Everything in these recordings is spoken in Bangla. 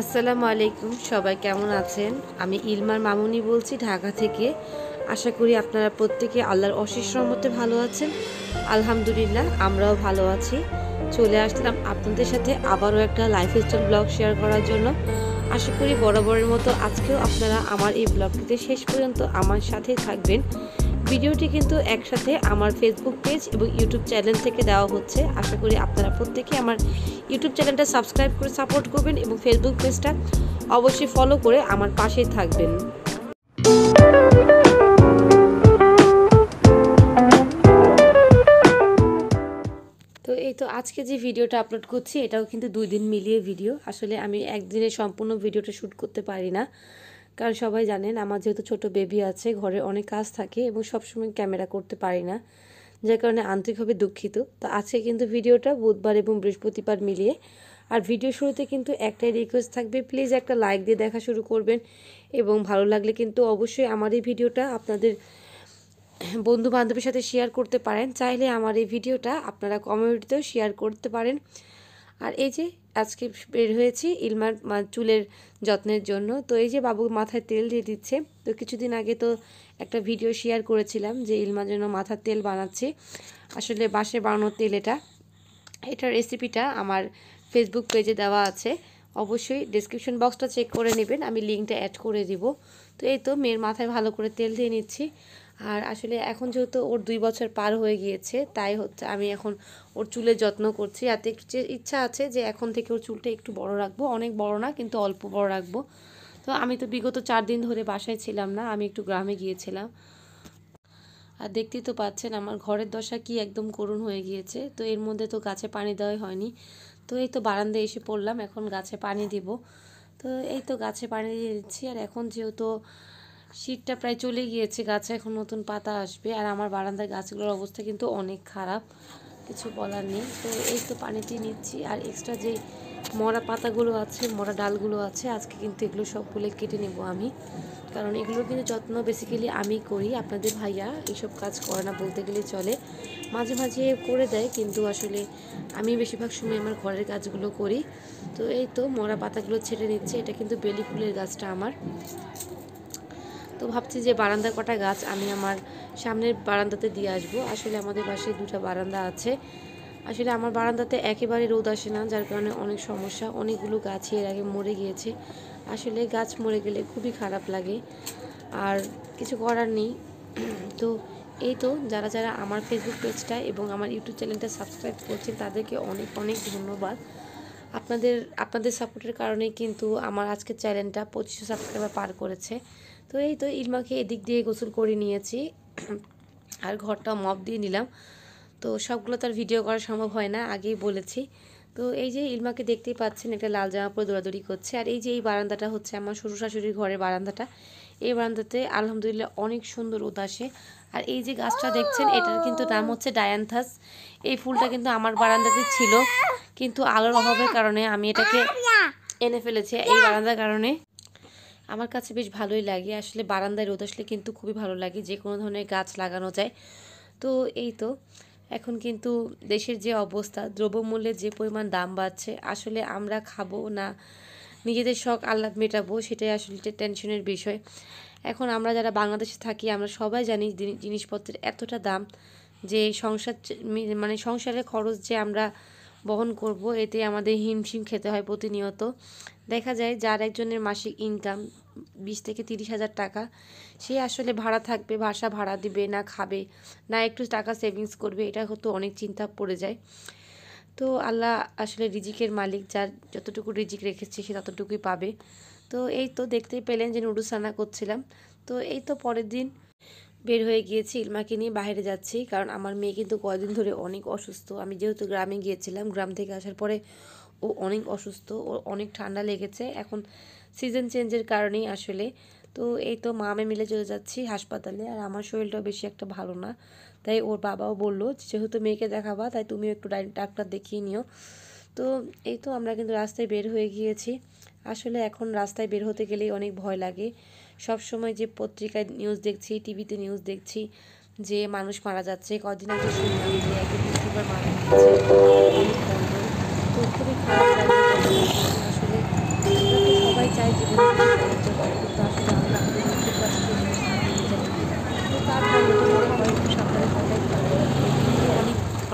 আসসালামু আলাইকুম সবাই কেমন আছেন আমি ইলমার মামুনি বলছি ঢাকা থেকে আশা করি আপনারা প্রত্যেকে আল্লাহর অশেষ রহমতে ভালো আছেন আলহামদুলিল্লাহ আমরাও ভালো আছি চলে আসলাম আপনাদের সাথে আবারও একটা লাইফ স্টাইল ব্লগ শেয়ার করার জন্য আশা করি বরাবরের মতো আজকেও আপনারা আমার এই ব্লগটিতে শেষ পর্যন্ত আমার সাথেই থাকবেন ভিডিওটি কিন্তু একসাথে আমার ফেসবুক পেজ এবং ইউটিউব চ্যানেল থেকে দেওয়া হচ্ছে আশা করি আপনারা প্রত্যেকে আমার ইউটিউব চ্যানেলটা সাবস্ক্রাইব করে সাপোর্ট করবেন এবং ফেসবুক পেজটা অবশ্যই ফলো করে আমার পাশেই থাকবেন তো এই তো আজকে যে ভিডিওটা আপলোড করছি এটাও কিন্তু দুই দিন মিলিয়ে ভিডিও আসলে আমি একদিনে সম্পূর্ণ ভিডিওটা শ্যুট করতে পারি না কারণ সবাই জানেন আমার যেহেতু ছোট বেবি আছে ঘরে অনেক কাজ থাকে এবং সবসময় ক্যামেরা করতে পারি না যার কারণে আন্তরিকভাবে দুঃখিত তো আজকে কিন্তু ভিডিওটা বুধবার এবং বৃহস্পতিবার মিলিয়ে আর ভিডিও শুরুতে কিন্তু একটাই রিকোয়েস্ট থাকবে প্লিজ একটা লাইক দিয়ে দেখা শুরু করবেন এবং ভালো লাগলে কিন্তু অবশ্যই আমার এই ভিডিওটা আপনাদের বন্ধু বান্ধবের সাথে শেয়ার করতে পারেন চাইলে আমার এই ভিডিওটা আপনারা কমিউনিটিতেও শেয়ার করতে পারেন আর এই যে আজকে বের হয়েছি ইলমার চুলের যত্নের জন্য তো এই যে বাবু মাথায় তেল দিয়ে দিচ্ছে তো কিছুদিন আগে তো একটা ভিডিও শেয়ার করেছিলাম যে ইলমার জন্য মাথার তেল বানাচ্ছে আসলে বাসে বানানোর তেল এটা এটার রেসিপিটা আমার ফেসবুক পেজে দেওয়া আছে অবশ্যই ডিসক্রিপশন বক্সটা চেক করে নেবেন আমি লিঙ্কটা অ্যাড করে দিব তো এই তো মেয়ের মাথায় ভালো করে তেল দিয়ে নিচ্ছি আর আসলে এখন যেহেতু ওর দুই বছর পার হয়ে গিয়েছে তাই হচ্ছে আমি এখন ওর চুলের যত্ন করছি এতে ইচ্ছা আছে যে এখন থেকে ওর চুলটা একটু বড় রাখবো অনেক বড় না কিন্তু অল্প বড় রাখবো তো আমি তো বিগত চার দিন ধরে বাসায় ছিলাম না আমি একটু গ্রামে গিয়েছিলাম আর দেখতেই তো পাচ্ছেন আমার ঘরের দশা কি একদম করুণ হয়ে গিয়েছে তো এর মধ্যে তো গাছে পানি দেওয়াই হয়নি তো এই তো বারান্দায় এসে পড়লাম এখন গাছে পানি দিব তো এই তো গাছে পানি দিয়ে দিচ্ছি আর এখন যেহেতু শীতটা প্রায় চলে গিয়েছে গাছে এখন নতুন পাতা আসবে আর আমার বারান্দার গাছগুলোর অবস্থা কিন্তু অনেক খারাপ কিছু বলার নেই তো এই তো পানিটি নিচ্ছি আর এক্সট্রা যে মরা পাতাগুলো আছে মরা ডালগুলো আছে আজকে কিন্তু এগুলো সবগুলো কেটে নেব আমি কারণ এগুলোর কিন্তু যত্ন বেসিক্যালি আমি করি আপনাদের ভাইয়া এইসব কাজ করে না বলতে গেলে চলে মাঝে মাঝে করে দেয় কিন্তু আসলে আমি বেশিরভাগ সময় আমার ঘরের কাজগুলো করি তো এই তো মরা পাতাগুলো ছেড়ে নিচ্ছে এটা কিন্তু বেলি ফুলের গাছটা আমার তো ভাবছি যে বারান্দার কটা গাছ আমি আমার সামনের বারান্দাতে দিয়ে আসবো আসলে আমাদের পাশে দুটা বারান্দা আছে আসলে আমার বারান্দাতে একেবারে রোদ আসে না যার কারণে অনেক সমস্যা অনেকগুলো গাছই এর আগে মরে গিয়েছে আসলে গাছ মরে গেলে খুবই খারাপ লাগে আর কিছু করার নেই তো এই তো যারা যারা আমার ফেসবুক পেজটা এবং আমার ইউটিউব চ্যানেলটা সাবস্ক্রাইব করছেন তাদেরকে অনেক অনেক ধন্যবাদ আপনাদের আপনাদের সাপোর্টের কারণে কিন্তু আমার আজকের চ্যানেলটা পঁচিশশো সাবস্ক্রাইবার পার করেছে তো এই তো ইলমাকে এদিক দিয়ে গোসল করে নিয়েছি আর ঘরটা মপ দিয়ে নিলাম তো সবগুলো তার ভিডিও করা সম্ভব হয় না আগেই বলেছি তো এই যে ইলমাকে দেখতেই পাচ্ছেন একটা লাল জামা পরে দৌড়াদৌড়ি করছে আর এই যে এই বারান্দাটা হচ্ছে আমার শ্বশুর শাশুড়ির ঘরের বারান্দাটা এই বারান্দাতে আলহামদুলিল্লাহ অনেক সুন্দর উদাসে আর এই যে গাছটা দেখছেন এটার কিন্তু নাম হচ্ছে ডায়ান্থাস এই ফুলটা কিন্তু আমার বারান্দাতে ছিল কিন্তু আলোর অভাবের কারণে আমি এটাকে এনে ফেলেছি এই বারান্দার কারণে আমার কাছে বেশ ভালোই লাগে আসলে বারান্দায় রোদ আসলে কিন্তু খুবই ভালো লাগে যে কোনো ধরনের গাছ লাগানো যায় তো এই তো এখন কিন্তু দেশের যে অবস্থা দ্রব্যমূল্যের যে পরিমাণ দাম বাড়ছে আসলে আমরা খাবো না নিজেদের শখ আহ্লাদ মেটাবো সেটাই আসলে টেনশনের বিষয় এখন আমরা যারা বাংলাদেশে থাকি আমরা সবাই জানি জিনিসপত্রের এতটা দাম যে সংসার মানে সংসারের খরচ যে আমরা বহন করব এতে আমাদের হিমশিম খেতে হয় প্রতিনিয়ত দেখা যায় যার একজনের মাসিক ইনকাম বিশ থেকে তিরিশ হাজার টাকা সে আসলে ভাড়া থাকবে বাসা ভাড়া দিবে না খাবে না একটু টাকা সেভিংস করবে এটা হতো অনেক চিন্তা পড়ে যায় তো আল্লাহ আসলে রিজিকের মালিক যার যতটুকু রিজিক রেখেছে সে ততটুকুই পাবে তো এই তো দেখতেই পেলেন যে নুডুসানা রান্না করছিলাম তো এই তো পরের দিন বের হয়ে গিয়েছি ইলমাকে নিয়ে বাইরে যাচ্ছি কারণ আমার মেয়ে কিন্তু কয়দিন ধরে অনেক অসুস্থ আমি যেহেতু গ্রামে গিয়েছিলাম গ্রাম থেকে আসার পরে ও অনেক অসুস্থ ও অনেক ঠান্ডা লেগেছে এখন সিজন চেঞ্জের কারণেই আসলে তো এই তো মামে মিলে চলে যাচ্ছি হাসপাতালে আর আমার শরীরটাও বেশি একটা ভালো না তাই ওর বাবাও বললো যেহেতু মেয়েকে দেখাবা তাই তুমিও একটু ডাক্তার দেখিয়ে নিও তো এই তো আমরা কিন্তু রাস্তায় বের হয়ে গিয়েছি আসলে এখন রাস্তায় বের হতে গেলেই অনেক ভয় লাগে সব সময় যে পত্রিকায় নিউজ দেখছি টিভিতে নিউজ দেখছি যে মানুষ মারা যাচ্ছে কদিন আগে শুনলাম যে একজন ইউটিউবার মারা গেছে তো খুবই খারাপ লাগে আসলে সবাই চায় আমরা তো অনেক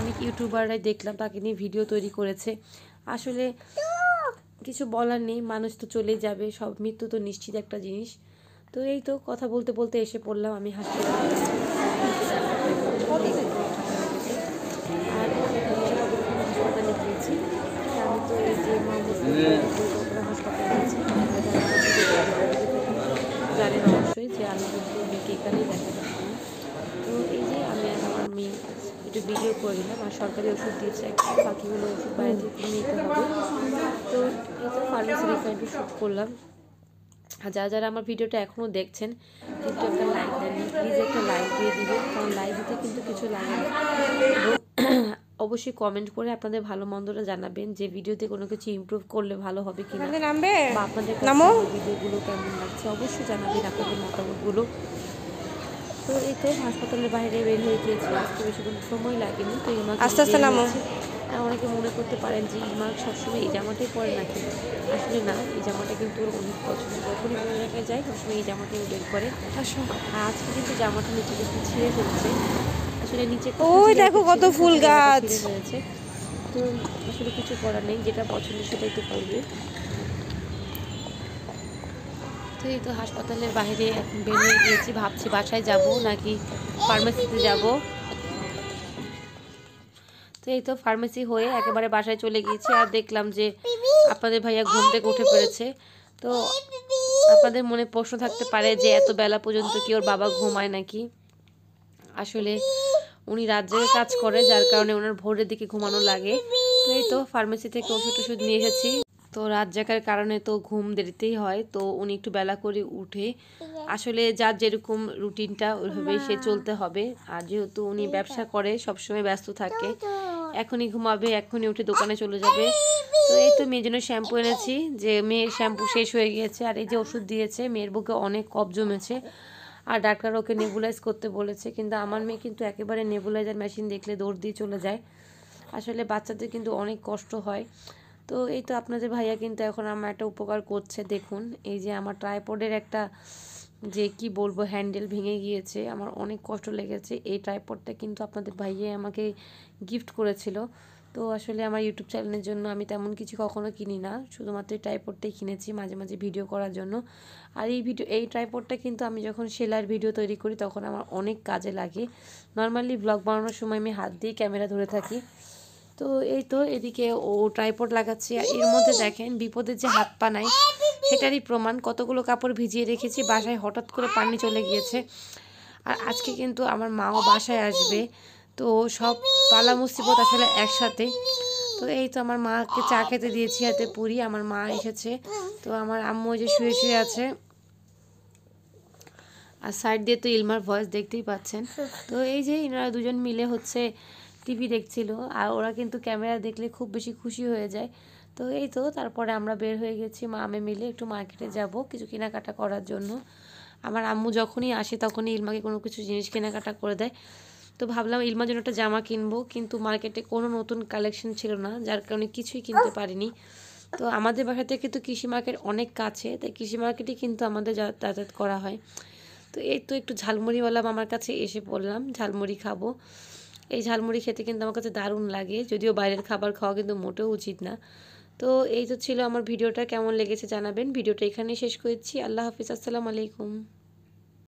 অনেক ইউটিউবাররাই দেখলাম তাকে নিয়ে ভিডিও তৈরি করেছে আসলে কিছু বলার নেই মানুষ তো চলে যাবে সব মৃত্যু তো নিশ্চিত একটা জিনিস তো এই তো কথা বলতে বলতে এসে পড়লাম আমি হাসপাতালে হাসপাতালে যে আমি এখানেই তো এই যে আমি একটু ভিডিও করে দিলাম আর সরকারি ওষুধ দিয়েছে একটা বাকিগুলো ওষুধ বাইরে থেকে নিতে হবে তো এই তো ফার্মেসির একটু শ্যুট করলাম আর যারা যারা আমার ভিডিওটা এখনও দেখছেন কিন্তু একটা লাইক দেননি প্লিজ একটা লাইক দিয়ে দিবেন কারণ লাইক দিতে কিন্তু কিছু লাগে না অবশ্যই কমেন্ট করে আপনাদের ভালো মন্দটা জানাবেন যে ভিডিওতে কোনো কিছু ইমপ্রুভ করলে ভালো হবে কি না আপনাদের ভিডিওগুলো কেমন লাগছে অবশ্যই জানাবেন আপনাদের মতামতগুলো তো এই তো হাসপাতালের বাইরে বের হয়ে গিয়েছি আজকে বেশিক্ষণ সময় লাগেনি তো ইমাক আস্তে আস্তে নামো হ্যাঁ, অনেকে মনে করতে পারেন যে ইমাক সবসময় এই জামাটাই পরে নাকি আসলে না এই জামাটা কিন্তু ওর অনেক পছন্দ যখনই কোনো জায়গায় যায় সবসময় এই জামাটাই বের করে আচ্ছা। আজকে কিন্তু জামাটা নিচে একটু ছিঁড়ে ফেলছে আসলে নিচে ওই দেখো কত ফুল গাছ হয়েছে তো আসলে কিছু করার নেই যেটা পছন্দ সেটাই তো করবে তো এই তো হাসপাতালের বাইরে বেরিয়ে গিয়েছি ভাবছি বাসায় যাব নাকি ফার্মেসিতে যাব তো এই তো ফার্মেসি হয়ে একেবারে বাসায় চলে গিয়েছি আর দেখলাম যে আপনাদের ভাইয়া ঘুম থেকে উঠে পড়েছে তো আপনাদের মনে প্রশ্ন থাকতে পারে যে এত বেলা পর্যন্ত কি ওর বাবা ঘুমায় নাকি আসলে উনি রাত জেগে কাজ করে যার কারণে ওনার ভোরের দিকে ঘুমানো লাগে তো এই তো ফার্মেসি থেকে ওষুধ টষুধ নিয়ে এসেছি তো রাত জাগার কারণে তো ঘুম দেরিতেই হয় তো উনি একটু বেলা করে উঠে হ্যাঁ। আসলে যার যেরকম রুটিনটা ওইভাবে সে হ্যাঁ। চলতে হবে আর যেহেতু উনি ব্যবসা করে সবসময় ব্যস্ত থাকে এখনই ঘুমাবে এখনই উঠে দোকানে চলে যাবে তো এই তো মেয়ের জন্য শ্যাম্পু এনেছি যে মেয়ের শ্যাম্পু শেষ হয়ে গিয়েছে আর এই যে ওষুধ দিয়েছে মেয়ের বুকে অনেক কপ জমেছে আর ডাক্তার ওকে নেবুলাইজ করতে বলেছে কিন্তু আমার মেয়ে কিন্তু একেবারে নেবুলাইজার মেশিন দেখলে দৌড় দিয়ে চলে যায় আসলে বাচ্চাদের কিন্তু অনেক কষ্ট হয় তো এই তো আপনাদের ভাইয়া কিন্তু এখন আমার একটা উপকার করছে দেখুন এই যে আমার ট্রাইপডের একটা যে কি বলবো হ্যান্ডেল ভেঙে গিয়েছে আমার অনেক কষ্ট লেগেছে এই ট্রাইপডটা কিন্তু আপনাদের ভাইয়া আমাকে গিফট করেছিল তো আসলে আমার ইউটিউব চ্যানেলের জন্য আমি তেমন কিছু কখনো কিনি না শুধুমাত্র এই ট্রাইপডটাই কিনেছি মাঝে মাঝে ভিডিও করার জন্য আর এই ভিডিও এই ট্রাইপডটা কিন্তু আমি যখন সেলার ভিডিও তৈরি করি তখন আমার অনেক কাজে লাগে নর্মালি ব্লগ বানানোর সময় আমি হাত দিয়ে ক্যামেরা ধরে থাকি তো এই তো এদিকে ও ট্রাইপড লাগাচ্ছে আর এর মধ্যে দেখেন বিপদের যে হাত পা নাই সেটারই প্রমাণ কতগুলো কাপড় ভিজিয়ে রেখেছি বাসায় হঠাৎ করে পানি চলে গিয়েছে আর আজকে কিন্তু আমার মাও বাসায় আসবে তো সব পালা মুসিবত আসলে একসাথে তো এই তো আমার মাকে চা খেতে দিয়েছি হাতে পুরি আমার মা এসেছে তো আমার আম্মু যে শুয়ে শুয়ে আছে আর সাইড দিয়ে তো ইলমার ভয়েস দেখতেই পাচ্ছেন তো এই যে ইনারা দুজন মিলে হচ্ছে টিভি দেখছিল আর ওরা কিন্তু ক্যামেরা দেখলে খুব বেশি খুশি হয়ে যায় তো এই তো তারপরে আমরা বের হয়ে গেছি মা আমি মিলে একটু মার্কেটে যাব কিছু কেনাকাটা করার জন্য আমার আম্মু যখনই আসে তখনই ইলমাকে কোনো কিছু জিনিস কেনাকাটা করে দেয় তো ভাবলাম ইলমার জন্য একটা জামা কিনবো কিন্তু মার্কেটে কোনো নতুন কালেকশন ছিল না যার কারণে কিছুই কিনতে পারিনি তো আমাদের বাসা থেকে তো কৃষি মার্কেট অনেক কাছে তাই কৃষি মার্কেটই কিন্তু আমাদের যাতায়াত করা হয় তো এই তো একটু ঝালমুড়িওয়ালা আমার কাছে এসে পড়লাম ঝালমুড়ি খাবো এই ঝালমুড়ি খেতে কিন্তু আমার কাছে দারুণ লাগে যদিও বাইরের খাবার খাওয়া কিন্তু মোটেও উচিত না তো এই তো ছিল আমার ভিডিওটা কেমন লেগেছে জানাবেন ভিডিওটা এখানেই শেষ করছি আল্লাহ হাফিজ আসসালামু আলাইকুম